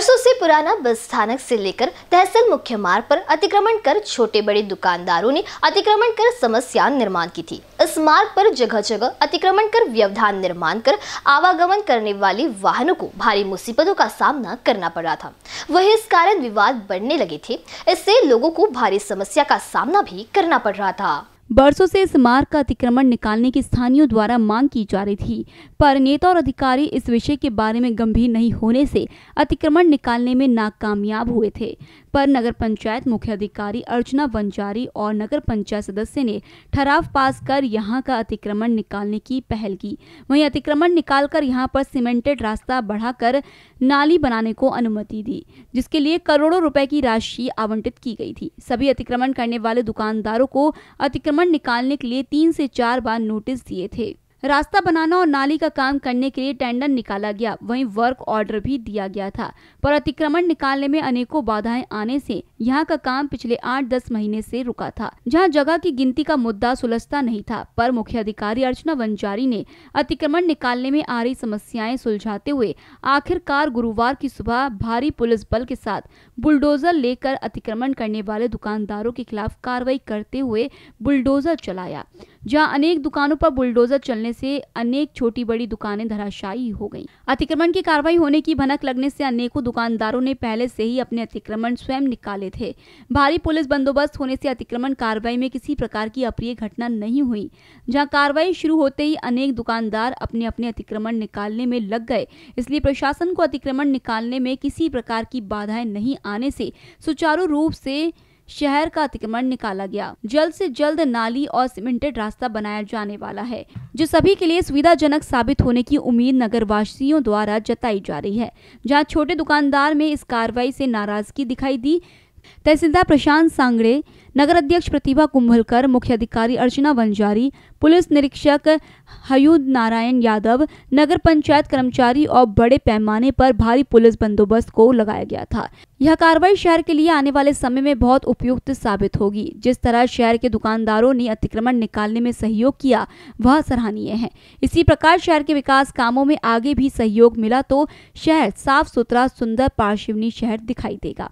बरसों से पुराना बस स्थानक से लेकर तहसील मुख्य मार्ग पर अतिक्रमण कर छोटे बड़े दुकानदारों ने अतिक्रमण कर समस्या निर्माण की थी इस मार्ग पर जगह जगह अतिक्रमण कर व्यवधान निर्माण कर आवागमन करने वाले वाहनों को भारी मुसीबतों का सामना करना पड़ रहा था वही इस कारण विवाद बढ़ने लगे थे इससे लोगों को भारी समस्या का सामना भी करना पड़ रहा था बरसों से इस मार्ग का अतिक्रमण निकालने की स्थानीय द्वारा मांग की जा रही थी पर नेता और अधिकारी इस विषय के बारे में गंभीर नहीं होने से अतिक्रमण निकालने में नाकामयाब हुए थे पर नगर पंचायत मुख्य अधिकारी अर्चना वंजारी और नगर पंचायत सदस्य ने ठराव पास कर यहाँ का अतिक्रमण निकालने की पहल की वहीं अतिक्रमण निकालकर यहाँ पर सीमेंटेड रास्ता बढ़ाकर नाली बनाने को अनुमति दी जिसके लिए करोड़ों रुपए की राशि आवंटित की गई थी सभी अतिक्रमण करने वाले दुकानदारों को अतिक्रमण भ्रमण निकालने के लिए तीन से चार बार नोटिस दिए थे रास्ता बनाना और नाली का काम करने के लिए टेंडर निकाला गया वहीं वर्क ऑर्डर भी दिया गया था पर अतिक्रमण निकालने में अनेकों बाधाएं आने से यहाँ का काम पिछले आठ दस महीने से रुका था जहाँ जगह की गिनती का मुद्दा सुलझता नहीं था पर मुख्य अधिकारी अर्चना वंजारी ने अतिक्रमण निकालने में आ रही समस्याएं सुलझाते हुए आखिरकार गुरुवार की सुबह भारी पुलिस बल के साथ बुलडोजर लेकर अतिक्रमण करने वाले दुकानदारों के खिलाफ कार्रवाई करते हुए बुलडोजर चलाया जहां अनेक दुकानों पर बुलडोजर चलने से अनेक छोटी बड़ी दुकानें धराशायी हो गयी अतिक्रमण की कार्रवाई होने की भनक लगने से अनेकों दुकानदारों ने पहले से ही अपने अतिक्रमण स्वयं निकाले थे भारी पुलिस बंदोबस्त होने से अतिक्रमण कार्रवाई में किसी प्रकार की अप्रिय घटना नहीं हुई जहाँ कार्रवाई शुरू होते ही अनेक दुकानदार अपने अपने अतिक्रमण निकालने में लग गए इसलिए प्रशासन को अतिक्रमण निकालने में किसी प्रकार की बाधाएं नहीं आने से सुचारू रूप से शहर का अतिक्रमण निकाला गया जल्द से जल्द नाली और सीमेंटेड रास्ता बनाया जाने वाला है जो सभी के लिए सुविधाजनक साबित होने की उम्मीद नगर वासियों द्वारा जताई जा रही है जहाँ छोटे दुकानदार में इस कार्रवाई से नाराजगी दिखाई दी तहसीलदार प्रशांत सांगड़े नगर अध्यक्ष प्रतिभा कुंभलकर मुख्य अधिकारी अर्चना वंजारी पुलिस निरीक्षक हयूद नारायण यादव नगर पंचायत कर्मचारी और बड़े पैमाने पर भारी पुलिस बंदोबस्त को लगाया गया था यह कार्रवाई शहर के लिए आने वाले समय में बहुत उपयुक्त साबित होगी जिस तरह शहर के दुकानदारों ने अतिक्रमण निकालने में सहयोग किया वह सराहनीय है इसी प्रकार शहर के विकास कामों में आगे भी सहयोग मिला तो शहर साफ सुथरा सुंदर पार्शिवनी शहर दिखाई देगा